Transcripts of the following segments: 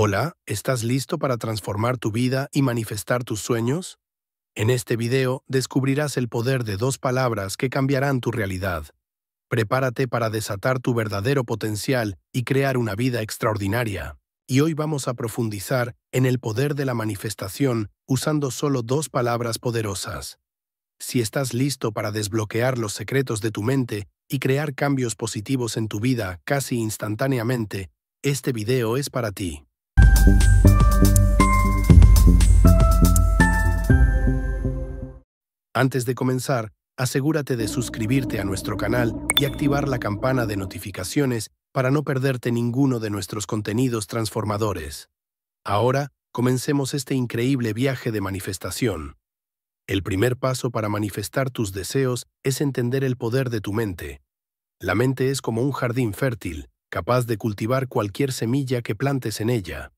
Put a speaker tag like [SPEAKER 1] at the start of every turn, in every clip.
[SPEAKER 1] Hola, ¿estás listo para transformar tu vida y manifestar tus sueños? En este video descubrirás el poder de dos palabras que cambiarán tu realidad. Prepárate para desatar tu verdadero potencial y crear una vida extraordinaria. Y hoy vamos a profundizar en el poder de la manifestación usando solo dos palabras poderosas. Si estás listo para desbloquear los secretos de tu mente y crear cambios positivos en tu vida casi instantáneamente, este video es para ti. Antes de comenzar, asegúrate de suscribirte a nuestro canal y activar la campana de notificaciones para no perderte ninguno de nuestros contenidos transformadores. Ahora, comencemos este increíble viaje de manifestación. El primer paso para manifestar tus deseos es entender el poder de tu mente. La mente es como un jardín fértil, capaz de cultivar cualquier semilla que plantes en ella.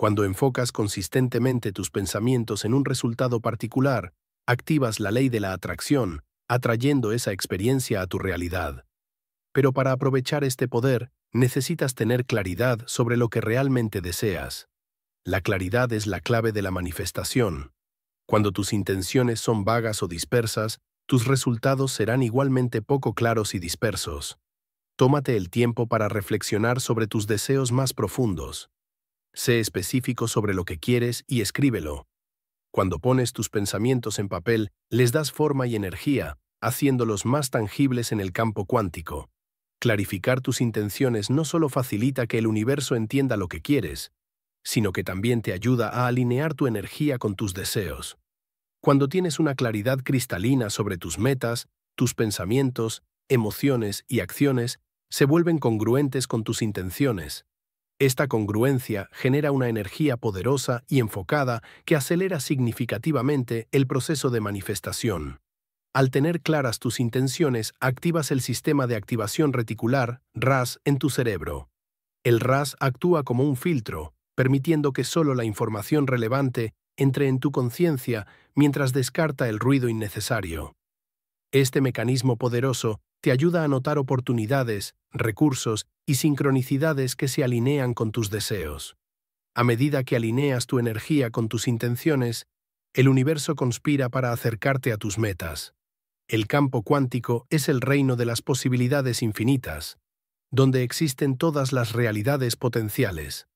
[SPEAKER 1] Cuando enfocas consistentemente tus pensamientos en un resultado particular, activas la ley de la atracción, atrayendo esa experiencia a tu realidad. Pero para aprovechar este poder, necesitas tener claridad sobre lo que realmente deseas. La claridad es la clave de la manifestación. Cuando tus intenciones son vagas o dispersas, tus resultados serán igualmente poco claros y dispersos. Tómate el tiempo para reflexionar sobre tus deseos más profundos. Sé específico sobre lo que quieres y escríbelo. Cuando pones tus pensamientos en papel, les das forma y energía, haciéndolos más tangibles en el campo cuántico. Clarificar tus intenciones no solo facilita que el universo entienda lo que quieres, sino que también te ayuda a alinear tu energía con tus deseos. Cuando tienes una claridad cristalina sobre tus metas, tus pensamientos, emociones y acciones, se vuelven congruentes con tus intenciones, esta congruencia genera una energía poderosa y enfocada que acelera significativamente el proceso de manifestación. Al tener claras tus intenciones, activas el sistema de activación reticular, RAS, en tu cerebro. El RAS actúa como un filtro, permitiendo que solo la información relevante entre en tu conciencia mientras descarta el ruido innecesario. Este mecanismo poderoso te ayuda a notar oportunidades, recursos y sincronicidades que se alinean con tus deseos. A medida que alineas tu energía con tus intenciones, el universo conspira para acercarte a tus metas. El campo cuántico es el reino de las posibilidades infinitas, donde existen todas las realidades potenciales.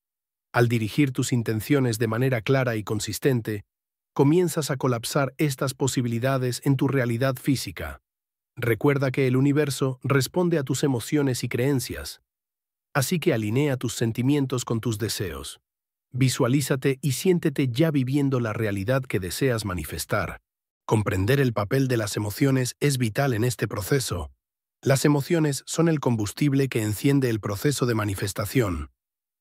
[SPEAKER 1] Al dirigir tus intenciones de manera clara y consistente, comienzas a colapsar estas posibilidades en tu realidad física. Recuerda que el universo responde a tus emociones y creencias, así que alinea tus sentimientos con tus deseos. Visualízate y siéntete ya viviendo la realidad que deseas manifestar. Comprender el papel de las emociones es vital en este proceso. Las emociones son el combustible que enciende el proceso de manifestación.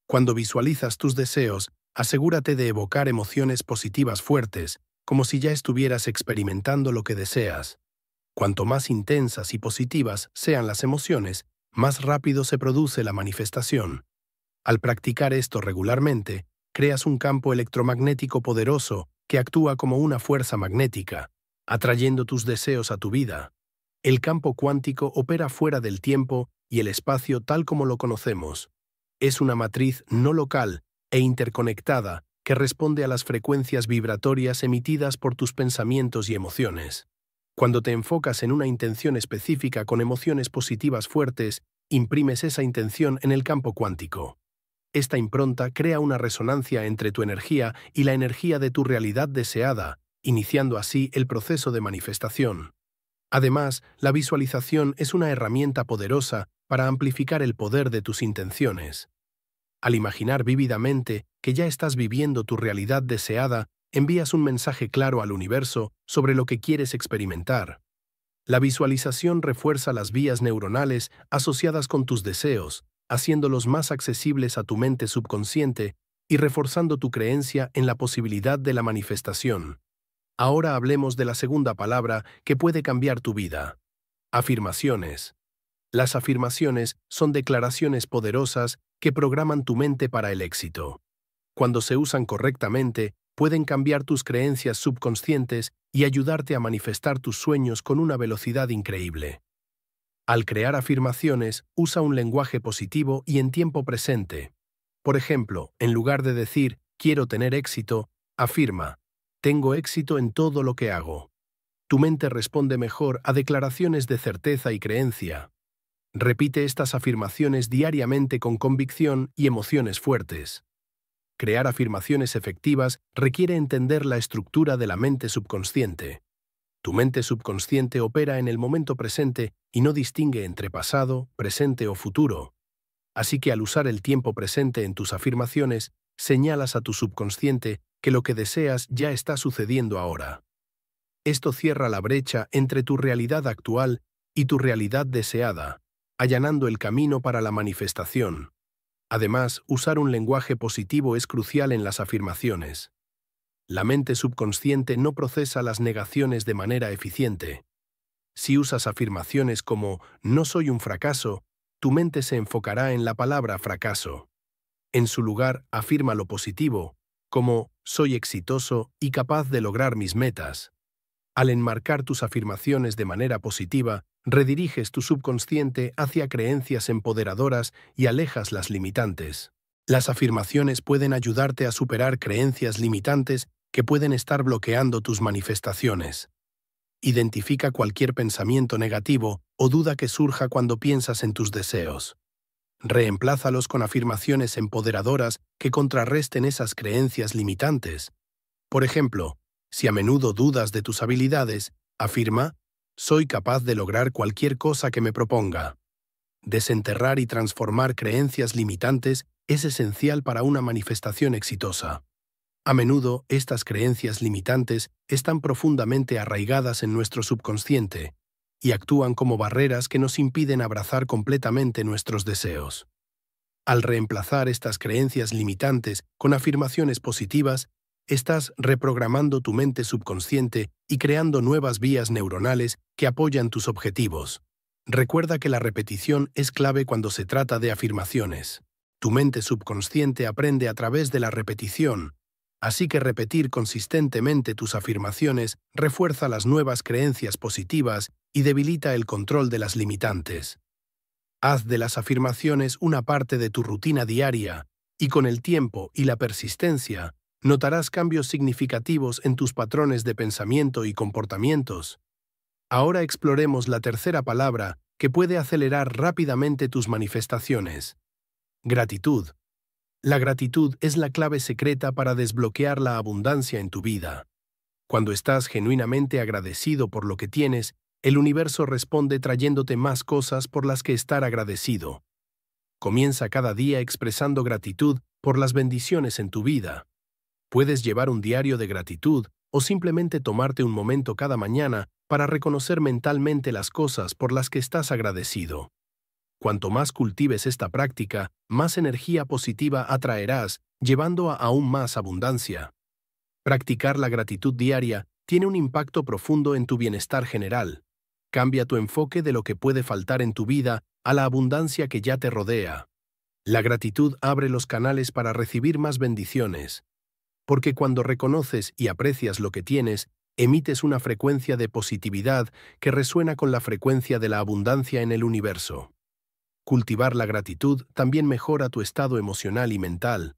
[SPEAKER 1] Cuando visualizas tus deseos, asegúrate de evocar emociones positivas fuertes, como si ya estuvieras experimentando lo que deseas. Cuanto más intensas y positivas sean las emociones, más rápido se produce la manifestación. Al practicar esto regularmente, creas un campo electromagnético poderoso que actúa como una fuerza magnética, atrayendo tus deseos a tu vida. El campo cuántico opera fuera del tiempo y el espacio tal como lo conocemos. Es una matriz no local e interconectada que responde a las frecuencias vibratorias emitidas por tus pensamientos y emociones. Cuando te enfocas en una intención específica con emociones positivas fuertes, imprimes esa intención en el campo cuántico. Esta impronta crea una resonancia entre tu energía y la energía de tu realidad deseada, iniciando así el proceso de manifestación. Además, la visualización es una herramienta poderosa para amplificar el poder de tus intenciones. Al imaginar vívidamente que ya estás viviendo tu realidad deseada, envías un mensaje claro al universo sobre lo que quieres experimentar. La visualización refuerza las vías neuronales asociadas con tus deseos, haciéndolos más accesibles a tu mente subconsciente y reforzando tu creencia en la posibilidad de la manifestación. Ahora hablemos de la segunda palabra que puede cambiar tu vida. Afirmaciones. Las afirmaciones son declaraciones poderosas que programan tu mente para el éxito. Cuando se usan correctamente, pueden cambiar tus creencias subconscientes y ayudarte a manifestar tus sueños con una velocidad increíble. Al crear afirmaciones, usa un lenguaje positivo y en tiempo presente. Por ejemplo, en lugar de decir, quiero tener éxito, afirma, tengo éxito en todo lo que hago. Tu mente responde mejor a declaraciones de certeza y creencia. Repite estas afirmaciones diariamente con convicción y emociones fuertes. Crear afirmaciones efectivas requiere entender la estructura de la mente subconsciente. Tu mente subconsciente opera en el momento presente y no distingue entre pasado, presente o futuro. Así que al usar el tiempo presente en tus afirmaciones, señalas a tu subconsciente que lo que deseas ya está sucediendo ahora. Esto cierra la brecha entre tu realidad actual y tu realidad deseada, allanando el camino para la manifestación. Además, usar un lenguaje positivo es crucial en las afirmaciones. La mente subconsciente no procesa las negaciones de manera eficiente. Si usas afirmaciones como no soy un fracaso, tu mente se enfocará en la palabra fracaso. En su lugar, afirma lo positivo, como soy exitoso y capaz de lograr mis metas. Al enmarcar tus afirmaciones de manera positiva, rediriges tu subconsciente hacia creencias empoderadoras y alejas las limitantes. Las afirmaciones pueden ayudarte a superar creencias limitantes que pueden estar bloqueando tus manifestaciones. Identifica cualquier pensamiento negativo o duda que surja cuando piensas en tus deseos. Reemplázalos con afirmaciones empoderadoras que contrarresten esas creencias limitantes. Por ejemplo, si a menudo dudas de tus habilidades, afirma, soy capaz de lograr cualquier cosa que me proponga. Desenterrar y transformar creencias limitantes es esencial para una manifestación exitosa. A menudo, estas creencias limitantes están profundamente arraigadas en nuestro subconsciente y actúan como barreras que nos impiden abrazar completamente nuestros deseos. Al reemplazar estas creencias limitantes con afirmaciones positivas, estás reprogramando tu mente subconsciente y creando nuevas vías neuronales que apoyan tus objetivos. Recuerda que la repetición es clave cuando se trata de afirmaciones. Tu mente subconsciente aprende a través de la repetición, así que repetir consistentemente tus afirmaciones refuerza las nuevas creencias positivas y debilita el control de las limitantes. Haz de las afirmaciones una parte de tu rutina diaria, y con el tiempo y la persistencia, notarás cambios significativos en tus patrones de pensamiento y comportamientos. Ahora exploremos la tercera palabra que puede acelerar rápidamente tus manifestaciones. Gratitud. La gratitud es la clave secreta para desbloquear la abundancia en tu vida. Cuando estás genuinamente agradecido por lo que tienes, el universo responde trayéndote más cosas por las que estar agradecido. Comienza cada día expresando gratitud por las bendiciones en tu vida. Puedes llevar un diario de gratitud o simplemente tomarte un momento cada mañana para reconocer mentalmente las cosas por las que estás agradecido. Cuanto más cultives esta práctica, más energía positiva atraerás, llevando a aún más abundancia. Practicar la gratitud diaria tiene un impacto profundo en tu bienestar general. Cambia tu enfoque de lo que puede faltar en tu vida a la abundancia que ya te rodea. La gratitud abre los canales para recibir más bendiciones porque cuando reconoces y aprecias lo que tienes, emites una frecuencia de positividad que resuena con la frecuencia de la abundancia en el universo. Cultivar la gratitud también mejora tu estado emocional y mental.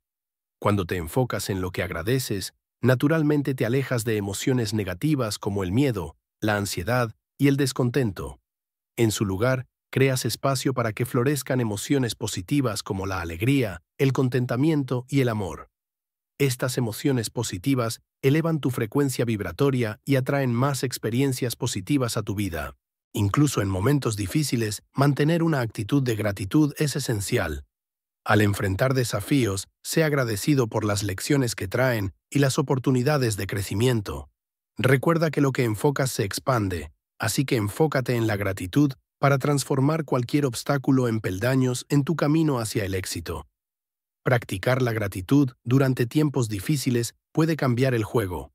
[SPEAKER 1] Cuando te enfocas en lo que agradeces, naturalmente te alejas de emociones negativas como el miedo, la ansiedad y el descontento. En su lugar, creas espacio para que florezcan emociones positivas como la alegría, el contentamiento y el amor. Estas emociones positivas elevan tu frecuencia vibratoria y atraen más experiencias positivas a tu vida. Incluso en momentos difíciles, mantener una actitud de gratitud es esencial. Al enfrentar desafíos, sé agradecido por las lecciones que traen y las oportunidades de crecimiento. Recuerda que lo que enfocas se expande, así que enfócate en la gratitud para transformar cualquier obstáculo en peldaños en tu camino hacia el éxito. Practicar la gratitud durante tiempos difíciles puede cambiar el juego.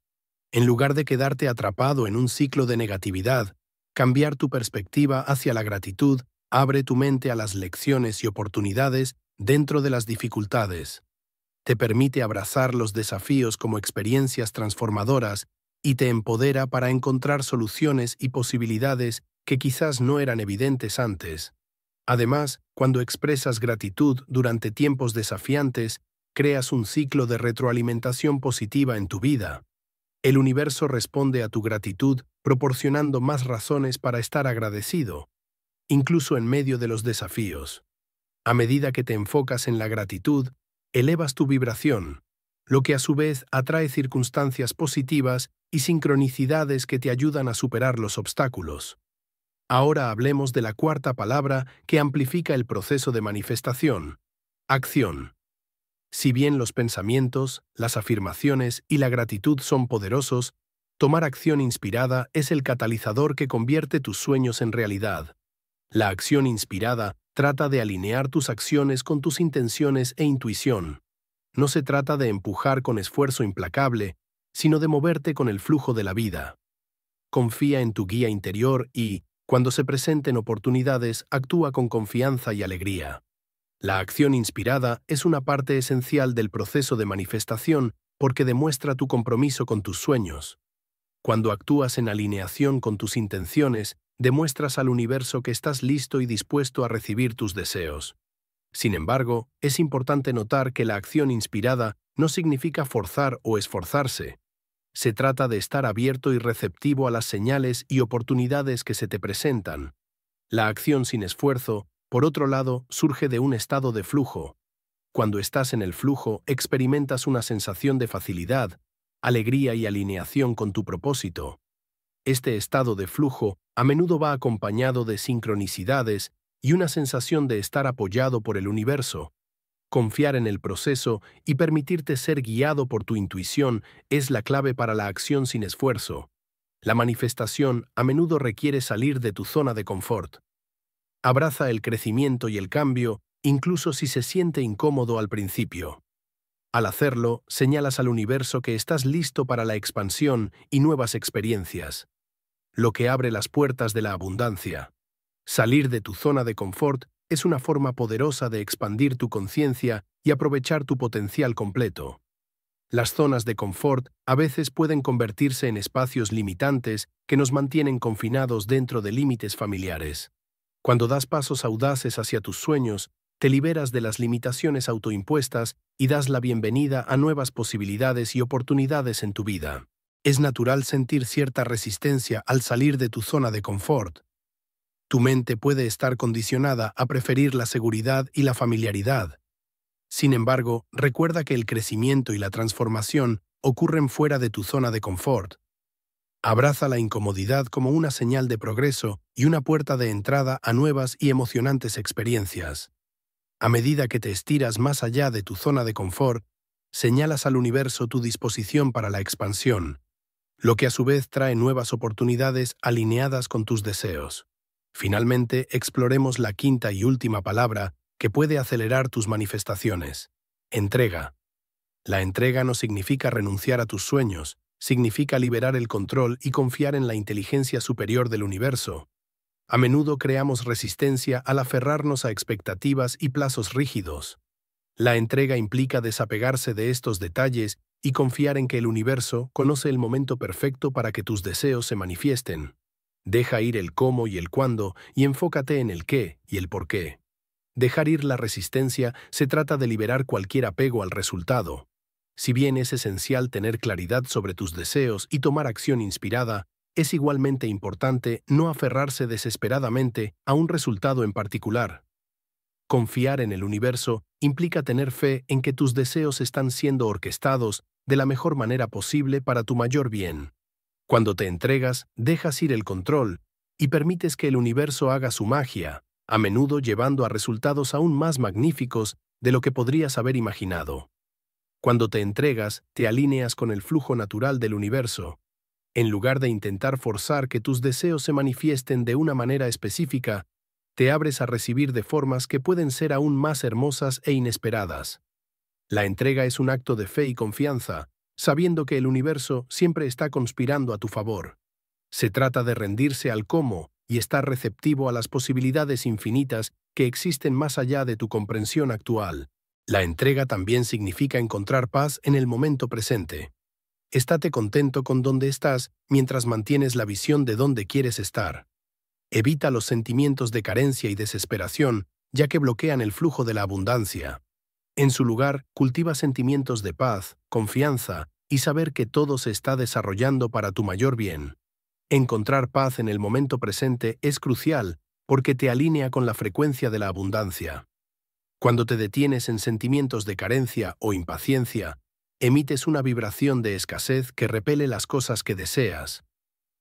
[SPEAKER 1] En lugar de quedarte atrapado en un ciclo de negatividad, cambiar tu perspectiva hacia la gratitud abre tu mente a las lecciones y oportunidades dentro de las dificultades. Te permite abrazar los desafíos como experiencias transformadoras y te empodera para encontrar soluciones y posibilidades que quizás no eran evidentes antes. Además, cuando expresas gratitud durante tiempos desafiantes, creas un ciclo de retroalimentación positiva en tu vida. El universo responde a tu gratitud proporcionando más razones para estar agradecido, incluso en medio de los desafíos. A medida que te enfocas en la gratitud, elevas tu vibración, lo que a su vez atrae circunstancias positivas y sincronicidades que te ayudan a superar los obstáculos. Ahora hablemos de la cuarta palabra que amplifica el proceso de manifestación, acción. Si bien los pensamientos, las afirmaciones y la gratitud son poderosos, tomar acción inspirada es el catalizador que convierte tus sueños en realidad. La acción inspirada trata de alinear tus acciones con tus intenciones e intuición. No se trata de empujar con esfuerzo implacable, sino de moverte con el flujo de la vida. Confía en tu guía interior y, cuando se presenten oportunidades, actúa con confianza y alegría. La acción inspirada es una parte esencial del proceso de manifestación porque demuestra tu compromiso con tus sueños. Cuando actúas en alineación con tus intenciones, demuestras al universo que estás listo y dispuesto a recibir tus deseos. Sin embargo, es importante notar que la acción inspirada no significa forzar o esforzarse, se trata de estar abierto y receptivo a las señales y oportunidades que se te presentan. La acción sin esfuerzo, por otro lado, surge de un estado de flujo. Cuando estás en el flujo, experimentas una sensación de facilidad, alegría y alineación con tu propósito. Este estado de flujo a menudo va acompañado de sincronicidades y una sensación de estar apoyado por el universo, Confiar en el proceso y permitirte ser guiado por tu intuición es la clave para la acción sin esfuerzo. La manifestación a menudo requiere salir de tu zona de confort. Abraza el crecimiento y el cambio, incluso si se siente incómodo al principio. Al hacerlo, señalas al universo que estás listo para la expansión y nuevas experiencias, lo que abre las puertas de la abundancia. Salir de tu zona de confort es una forma poderosa de expandir tu conciencia y aprovechar tu potencial completo. Las zonas de confort a veces pueden convertirse en espacios limitantes que nos mantienen confinados dentro de límites familiares. Cuando das pasos audaces hacia tus sueños, te liberas de las limitaciones autoimpuestas y das la bienvenida a nuevas posibilidades y oportunidades en tu vida. Es natural sentir cierta resistencia al salir de tu zona de confort, tu mente puede estar condicionada a preferir la seguridad y la familiaridad. Sin embargo, recuerda que el crecimiento y la transformación ocurren fuera de tu zona de confort. Abraza la incomodidad como una señal de progreso y una puerta de entrada a nuevas y emocionantes experiencias. A medida que te estiras más allá de tu zona de confort, señalas al universo tu disposición para la expansión, lo que a su vez trae nuevas oportunidades alineadas con tus deseos. Finalmente, exploremos la quinta y última palabra que puede acelerar tus manifestaciones. Entrega. La entrega no significa renunciar a tus sueños, significa liberar el control y confiar en la inteligencia superior del universo. A menudo creamos resistencia al aferrarnos a expectativas y plazos rígidos. La entrega implica desapegarse de estos detalles y confiar en que el universo conoce el momento perfecto para que tus deseos se manifiesten. Deja ir el cómo y el cuándo y enfócate en el qué y el por qué. Dejar ir la resistencia se trata de liberar cualquier apego al resultado. Si bien es esencial tener claridad sobre tus deseos y tomar acción inspirada, es igualmente importante no aferrarse desesperadamente a un resultado en particular. Confiar en el universo implica tener fe en que tus deseos están siendo orquestados de la mejor manera posible para tu mayor bien. Cuando te entregas, dejas ir el control y permites que el universo haga su magia, a menudo llevando a resultados aún más magníficos de lo que podrías haber imaginado. Cuando te entregas, te alineas con el flujo natural del universo. En lugar de intentar forzar que tus deseos se manifiesten de una manera específica, te abres a recibir de formas que pueden ser aún más hermosas e inesperadas. La entrega es un acto de fe y confianza, sabiendo que el universo siempre está conspirando a tu favor. Se trata de rendirse al cómo y estar receptivo a las posibilidades infinitas que existen más allá de tu comprensión actual. La entrega también significa encontrar paz en el momento presente. Estate contento con donde estás mientras mantienes la visión de dónde quieres estar. Evita los sentimientos de carencia y desesperación, ya que bloquean el flujo de la abundancia. En su lugar, cultiva sentimientos de paz, confianza y saber que todo se está desarrollando para tu mayor bien. Encontrar paz en el momento presente es crucial porque te alinea con la frecuencia de la abundancia. Cuando te detienes en sentimientos de carencia o impaciencia, emites una vibración de escasez que repele las cosas que deseas.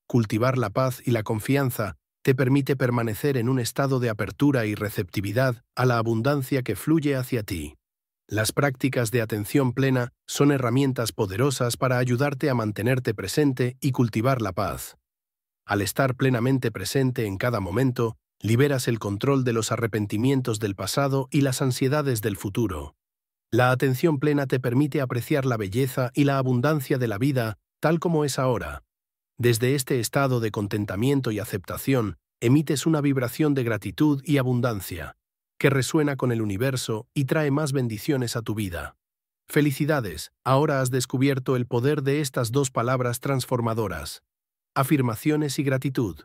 [SPEAKER 1] Cultivar la paz y la confianza te permite permanecer en un estado de apertura y receptividad a la abundancia que fluye hacia ti. Las prácticas de atención plena son herramientas poderosas para ayudarte a mantenerte presente y cultivar la paz. Al estar plenamente presente en cada momento, liberas el control de los arrepentimientos del pasado y las ansiedades del futuro. La atención plena te permite apreciar la belleza y la abundancia de la vida tal como es ahora. Desde este estado de contentamiento y aceptación, emites una vibración de gratitud y abundancia, que resuena con el universo y trae más bendiciones a tu vida. Felicidades, ahora has descubierto el poder de estas dos palabras transformadoras. Afirmaciones y gratitud.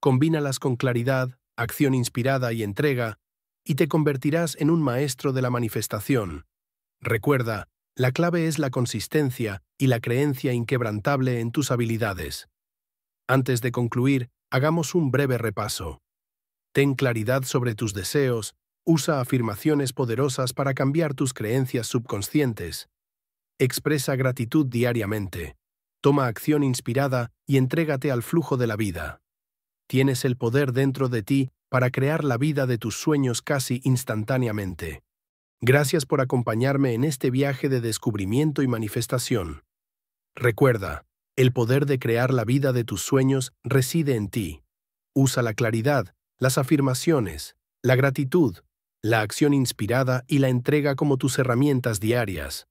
[SPEAKER 1] Combínalas con claridad, acción inspirada y entrega, y te convertirás en un maestro de la manifestación. Recuerda, la clave es la consistencia y la creencia inquebrantable en tus habilidades. Antes de concluir, hagamos un breve repaso. Ten claridad sobre tus deseos, Usa afirmaciones poderosas para cambiar tus creencias subconscientes. Expresa gratitud diariamente. Toma acción inspirada y entrégate al flujo de la vida. Tienes el poder dentro de ti para crear la vida de tus sueños casi instantáneamente. Gracias por acompañarme en este viaje de descubrimiento y manifestación. Recuerda, el poder de crear la vida de tus sueños reside en ti. Usa la claridad, las afirmaciones, la gratitud la acción inspirada y la entrega como tus herramientas diarias.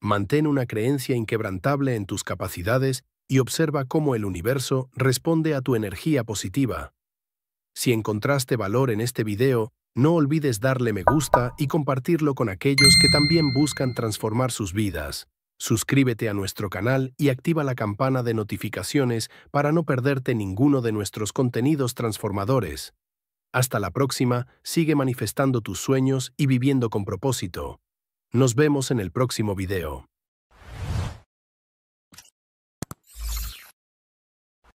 [SPEAKER 1] Mantén una creencia inquebrantable en tus capacidades y observa cómo el universo responde a tu energía positiva. Si encontraste valor en este video, no olvides darle me gusta y compartirlo con aquellos que también buscan transformar sus vidas. Suscríbete a nuestro canal y activa la campana de notificaciones para no perderte ninguno de nuestros contenidos transformadores. Hasta la próxima, sigue manifestando tus sueños y viviendo con propósito. Nos vemos en el próximo video.